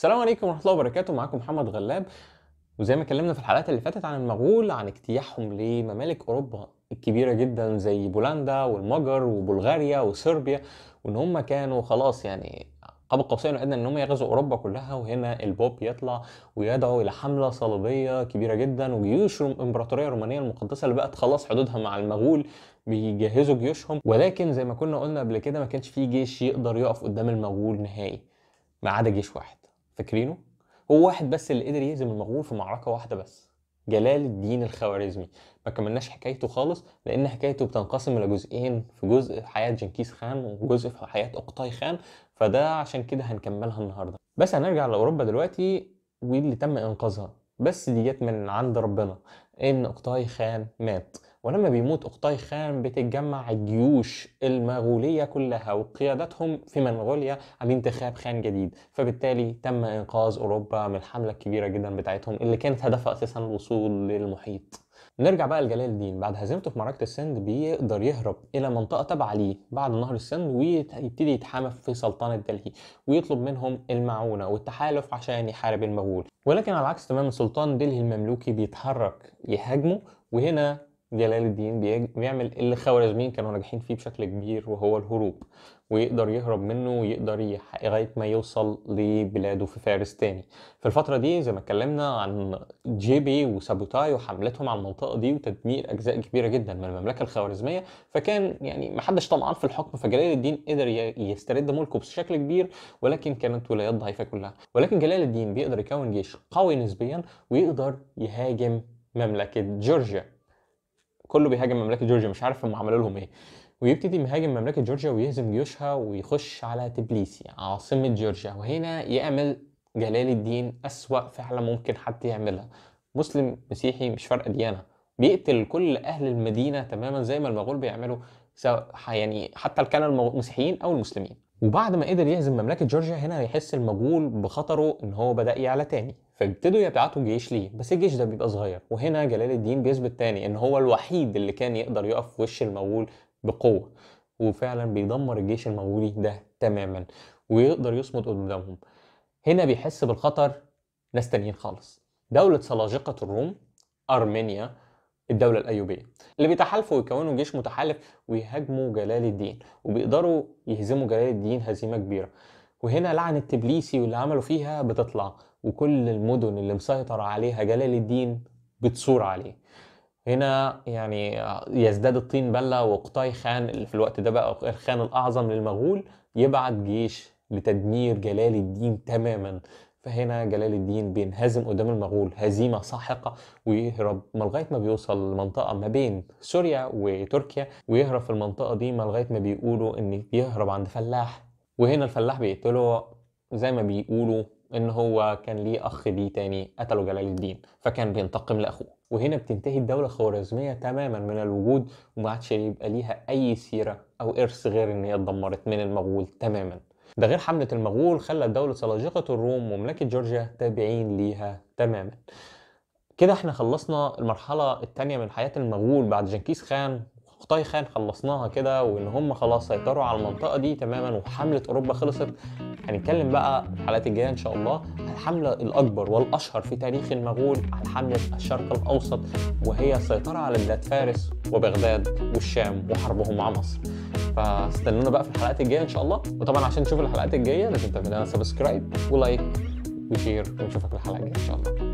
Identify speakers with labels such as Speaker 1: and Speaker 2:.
Speaker 1: السلام عليكم ورحمه الله وبركاته معاكم محمد غلاب وزي ما اتكلمنا في الحلقات اللي فاتت عن المغول عن اجتياحهم لممالك اوروبا الكبيره جدا زي بولندا والمجر وبلغاريا وصربيا وان هم كانوا خلاص يعني قاب قوسين وادنى ان هم يغزوا اوروبا كلها وهنا البوب يطلع ويدعو الى حمله صليبيه كبيره جدا وجيوش الامبراطوريه الرومانيه المقدسه اللي بقت خلاص حدودها مع المغول بيجهزوا جيوشهم ولكن زي ما كنا قلنا قبل كده ما كانش في جيش يقدر يقف قدام المغول نهائي ما عدا جيش واحد فاكرينه هو واحد بس اللي قدر يهزم المغول في معركه واحده بس جلال الدين الخوارزمي ما كملناش حكايته خالص لان حكايته بتنقسم الى جزئين في جزء في حياه جنكيز خان وجزء في حياه اقطاي خان فده عشان كده هنكملها النهارده بس هنرجع لاوروبا دلوقتي واللي تم انقاذها بس دي جت من عند ربنا ان اقطاي خان مات ولما بيموت أقطاي خان بتتجمع الجيوش المغولية كلها وقيادتهم في منغوليا انتخاب خان جديد فبالتالي تم إنقاذ أوروبا من الحملة الكبيرة جدا بتاعتهم اللي كانت هدفها أساسا الوصول للمحيط نرجع بقى لجلال الدين بعد هزيمته في معركة السند بيقدر يهرب إلى منطقة تابعة ليه بعد نهر السند ويبتدي يتحامى في سلطنة دلهي ويطلب منهم المعونة والتحالف عشان يحارب المغول ولكن على العكس تماما سلطان دلهي المملوكي بيتحرك يهاجمه وهنا جلال الدين بيعمل اللي خوارزميين كانوا ناجحين فيه بشكل كبير وهو الهروب ويقدر يهرب منه ويقدر لغايه ما يوصل لبلاده في فارس تاني في الفتره دي زي ما اتكلمنا عن جيبي وسابوتاي وحملتهم على المنطقه دي وتدمير اجزاء كبيره جدا من المملكه الخوارزميه فكان يعني ما حدش طمعان في الحكم فجلال الدين قدر يسترد ملكه بشكل كبير ولكن كانت ولايات ضعيفه كلها ولكن جلال الدين بيقدر يكون جيش قوي نسبيا ويقدر يهاجم مملكه جورجيا كله بيهاجم مملكه جورجيا مش عارف هم عملوا لهم ايه ويبتدي مهاجم مملكه جورجيا ويهزم جيوشها ويخش على تبليسي عاصمه جورجيا وهنا يعمل جلال الدين اسوا فعلا ممكن حد يعملها مسلم مسيحي مش فارقه ديانه بيقتل كل اهل المدينه تماما زي ما المغول بيعملوا سواء يعني حتى كان المسيحيين او المسلمين وبعد ما قدر يهزم مملكه جورجيا هنا هيحس المغول بخطره ان هو بدا يعلى تاني فابتدوا يبعتوا جيش ليه بس الجيش ده بيبقى صغير وهنا جلال الدين بيثبت تاني ان هو الوحيد اللي كان يقدر يقف في وش المغول بقوه وفعلا بيدمر الجيش المغولي ده تماما ويقدر يصمد قدامهم هنا بيحس بالخطر ناس تانيين خالص دولة سلاجقة الروم أرمينيا الدولة الأيوبية اللي بيتحالفوا ويكونوا جيش متحالف ويهاجموا جلال الدين وبيقدروا يهزموا جلال الدين هزيمة كبيرة وهنا لعنة تبليسي واللي عملوا فيها بتطلع وكل المدن اللي مسيطر عليها جلال الدين بتصور عليه هنا يعني يزداد الطين بلة وقطاي خان اللي في الوقت ده بقى الخان الأعظم للمغول يبعت جيش لتدمير جلال الدين تماما فهنا جلال الدين بينهزم قدام المغول هزيمه ساحقه ويهرب ما لغايه ما بيوصل لمنطقه ما بين سوريا وتركيا ويهرب في المنطقه دي ما لغايه ما بيقولوا ان بيهرب عند فلاح وهنا الفلاح بيقتله زي ما بيقولوا ان هو كان ليه اخ ليه تاني قتله جلال الدين فكان بينتقم لاخوه وهنا بتنتهي الدوله الخوارزميه تماما من الوجود وما عادش يبقى ليها اي سيره او ارث غير ان هي اتدمرت من المغول تماما ده غير حملة المغول خلت دولة سلاجقة الروم ومملكة جورجيا تابعين ليها تماما كده احنا خلصنا المرحلة الثانية من حياة المغول بعد جنكيز خان وقطاي خان خلصناها كده وان هم خلاص سيطروا على المنطقه دي تماما وحمله اوروبا خلصت هنتكلم بقى الحلقات الجايه ان شاء الله عن الحمله الاكبر والاشهر في تاريخ المغول عن حمله الشرق الاوسط وهي السيطره على بلاد فارس وبغداد والشام وحربهم مع مصر فاستنونا بقى في الحلقات الجايه ان شاء الله وطبعا عشان تشوف الحلقات الجايه لازم تعمل لنا سبسكرايب ولايك وشير ونشوفك في الحلقه الجايه ان شاء الله